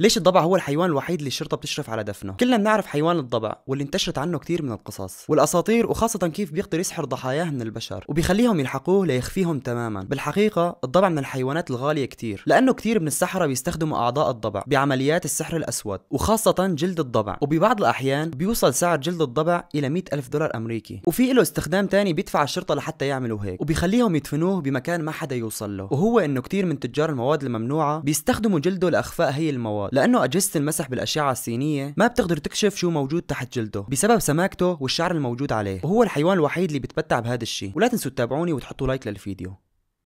ليش الضبع هو الحيوان الوحيد اللي الشرطة بتشرف على دفنه؟ كلنا بنعرف حيوان الضبع واللي انتشرت عنه كثير من القصص والأساطير وخاصة كيف بيقدر يسحر ضحاياه من البشر وبيخليهم يلحقوه ليخفيهم تماما بالحقيقة الضبع من الحيوانات الغالية كثير لأنه كثير من السحرة بيستخدموا أعضاء الضبع بعمليات السحر الأسود وخاصة جلد الضبع وببعض الأحيان بيوصل سعر جلد الضبع إلى 100 ألف دولار أمريكي وفي له استخدام تاني بيدفع الشرطة لحتى يعملوا هيك وبيخليهم يدفنوه بمكان ما حدا يوصل له وهو إنه كثير من تجار المواد الممنوعة بيستخدموا جلده لأخفاء هي المواد الأطفال لأنه أجهزة المسح بالأشعة السينية ما بتقدر تكشف شو موجود تحت جلده بسبب سماكته والشعر الموجود عليه وهو الحيوان الوحيد اللي بتبتع بهذا الشيء ولا تنسوا تتابعوني وتحطوا لايك للفيديو